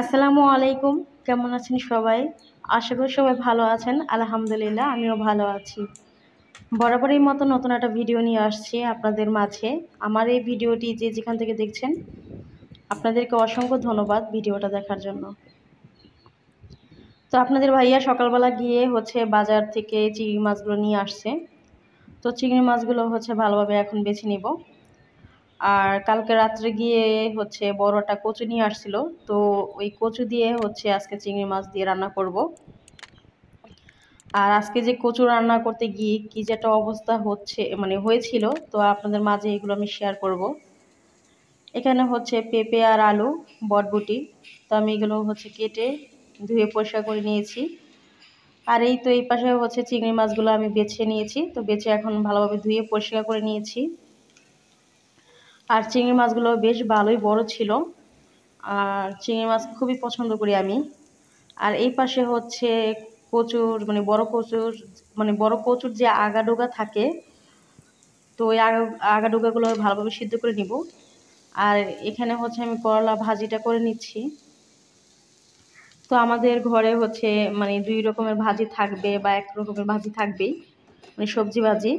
আসসালামু আলাইকুম কেমন আছেন সবাই আশা করি সবাই ভালো আছেন আলহামদুলিল্লাহ আমিও ভালো আছি বরাবরের মতো নতুন একটা ভিডিও নিয়ে আসছি আপনাদের মাঝে আমার এই ভিডিওটি যে যেখান থেকে দেখছেন আপনাদেরকে অসংখ্য ধন্যবাদ ভিডিওটা দেখার জন্য তো আপনাদের ভাইয়া সকালবেলা গিয়ে হচ্ছে বাজার থেকে চিংড়ি মাছগুলো নিয়ে আসছে তো চিংড়ি মাছগুলো হচ্ছে ভালোভাবে এখন বেছে নিব আর কালকে রাত্রে গিয়ে হচ্ছে বড় একটা কচু নিয়ে আসছিল তো ওই কচু দিয়ে হচ্ছে আজকে চিংড়ি মাছ দিয়ে রান্না করব আর আজকে যে কচু রান্না করতে গিয়ে কী যে একটা অবস্থা হচ্ছে মানে হয়েছিল তো আপনাদের মাঝে এগুলো আমি শেয়ার করব এখানে হচ্ছে পেঁপে আর আলু বটবুটি তো আমি এগুলো হচ্ছে কেটে ধুয়ে পরিষ্কার করে নিয়েছি আর এই তো এই পাশে হচ্ছে চিংড়ি মাছগুলো আমি বেছে নিয়েছি তো বেছে এখন ভালোভাবে ধুয়ে পরিষ্কার করে নিয়েছি আর চিংড়ি মাছগুলো বেশ ভালোই বড় ছিল আর চিংড়ি মাছ খুবই পছন্দ করি আমি আর এই পাশে হচ্ছে কচুর মানে বড় কচুর মানে বড় কচুর যে আগাডোগা থাকে তো ওই আগা আগাডোগাগুলো ভালোভাবে সিদ্ধ করে নিব আর এখানে হচ্ছে আমি করলা ভাজিটা করে নিচ্ছি তো আমাদের ঘরে হচ্ছে মানে দুই রকমের ভাজি থাকবে বা এক রকমের ভাজি থাকবেই মানে সবজি ভাজি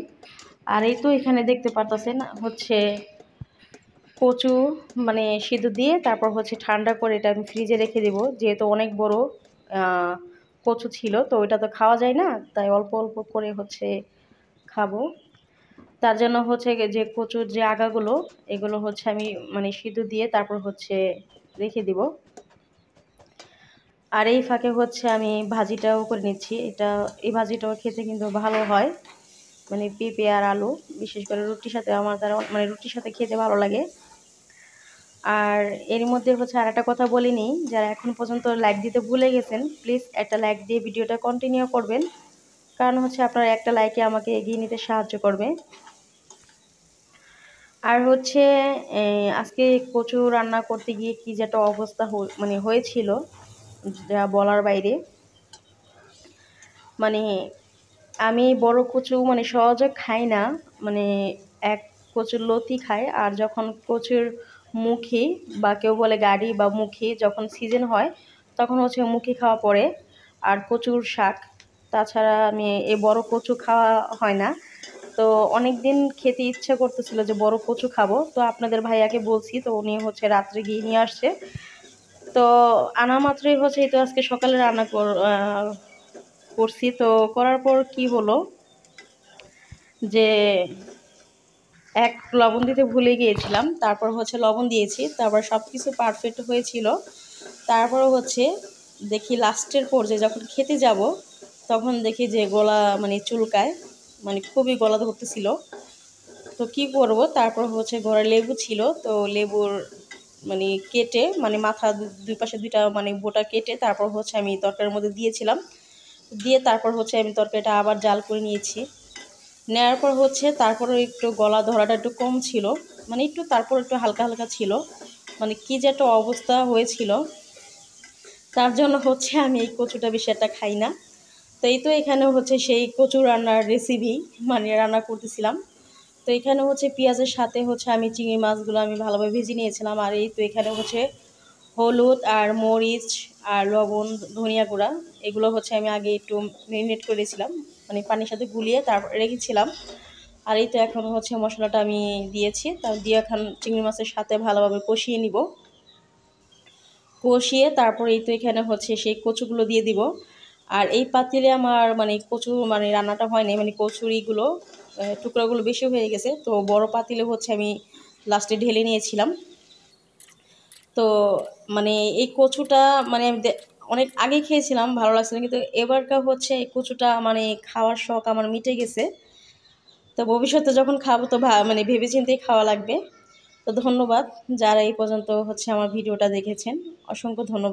আর এই তো এখানে দেখতে পারতেছেন হচ্ছে কচু মানে সিদ্ধ দিয়ে তারপর হচ্ছে ঠান্ডা করে এটা আমি ফ্রিজে রেখে দেবো যেহেতু অনেক বড় কচু ছিল তো ওইটা তো খাওয়া যায় না তাই অল্প অল্প করে হচ্ছে খাবো তার জন্য হচ্ছে যে কচুর যে আগাগুলো এগুলো হচ্ছে আমি মানে সিদ্ধ দিয়ে তারপর হচ্ছে রেখে দিব আর এই ফাঁকে হচ্ছে আমি ভাজিটাও করে নিচ্ছি এটা এই ভাজিটাও খেতে কিন্তু ভালো হয় মানে পেঁপে আর আলু বিশেষ করে রুটির সাথে আমার দ্বারা মানে রুটির সাথে খেতে ভালো লাগে আর এর মধ্যে হচ্ছে আর একটা কথা বলিনি যারা এখন পর্যন্ত লাইক দিতে ভুলে গেছেন প্লিজ একটা লাইক দিয়ে ভিডিওটা কন্টিনিউ করবেন কারণ হচ্ছে আপনারা একটা লাইকে আমাকে এগিয়ে নিতে সাহায্য করবে আর হচ্ছে আজকে কচু রান্না করতে গিয়ে কী যে একটা অবস্থা মানে হয়েছিল যা বলার বাইরে মানে আমি বড় কচু মানে সহজে খাই না মানে এক কচুর লতি খাই আর যখন কচুর মুখী বা কেউ বলে গাড়ি বা মুখী যখন সিজন হয় তখন হচ্ছে মুখী খাওয়া পড়ে আর কচুর শাক তাছাড়া আমি এই বড় কচু খাওয়া হয় না তো অনেক দিন খেতে ইচ্ছে করতেছিল যে বড় কচু খাবো তো আপনাদের ভাইয়াকে বলছি তো উনি হচ্ছে রাত্রে গিয়ে নিয়ে আসছে তো আনা মাত্রই হচ্ছে তো আজকে সকালে রান্না করছি তো করার পর কি হলো যে এক লবণ দিতে ভুলে গিয়েছিলাম তারপর হচ্ছে লবণ দিয়েছি তারপর সব কিছু পারফেক্ট হয়েছিল তারপর হচ্ছে দেখি লাস্টের পর্যায়ে যখন খেতে যাব তখন দেখি যে গলা মানে চুলকায় মানে খুবই গলা ধরতেছিল তো কি করব তারপর হচ্ছে ঘরে লেবু ছিল তো লেবুর মানে কেটে মানে মাথা দুই পাশে দুইটা মানে বোটা কেটে তারপর হচ্ছে আমি তরকারির মধ্যে দিয়েছিলাম দিয়ে তারপর হচ্ছে আমি তরকারিটা আবার জাল করে নিয়েছি নেয়ার পর হচ্ছে তারপরে একটু গলা ধরাটা একটু কম ছিল মানে একটু তারপর একটু হালকা হালকা ছিল মানে কী যে একটা অবস্থা হয়েছিল তার জন্য হচ্ছে আমি এই কচুটা বেশি একটা খাই না তো এই তো এখানে হচ্ছে সেই কচু রান্নার রেসিপি মানে রান্না করতেছিলাম তো এখানে হচ্ছে পেঁয়াজের সাথে হচ্ছে আমি চিংড়ি মাছগুলো আমি ভালোভাবে ভেজে নিয়েছিলাম আর এই তো এখানে হচ্ছে হলুদ আর মরিচ আর লবণ ধনিয়া গুঁড়া এগুলো হচ্ছে আমি আগে একটু মেরিনেট করেছিলাম মানে পানির সাথে গুলিয়ে তারপর রেখেছিলাম আর এই তো এখন হচ্ছে মশলাটা আমি দিয়েছি তার দিয়ে এখন চিংড়ি মাছের সাথে ভালোভাবে কষিয়ে নিব কষিয়ে তারপর এই তো এখানে হচ্ছে সেই কচুগুলো দিয়ে দিব আর এই পাতিলে আমার মানে কচু মানে রান্নাটা হয়নি মানে কচুরিগুলো টুকরাগুলো বেশি হয়ে গেছে তো বড় পাতিলে হচ্ছে আমি লাস্টে ঢেলে নিয়েছিলাম তো মানে এই কচুটা মানে অনেক আগে খেয়েছিলাম ভালো লাগছিল কিন্তু এবারকার হচ্ছে এই কচুটা মানে খাওয়ার শখ আমার মিটে গেছে তো ভবিষ্যতে যখন খাবো তো মানে ভেবেচিন্তেই খাওয়া লাগবে তো ধন্যবাদ যারা এই পর্যন্ত হচ্ছে আমার ভিডিওটা দেখেছেন অসংখ্য ধন্যবাদ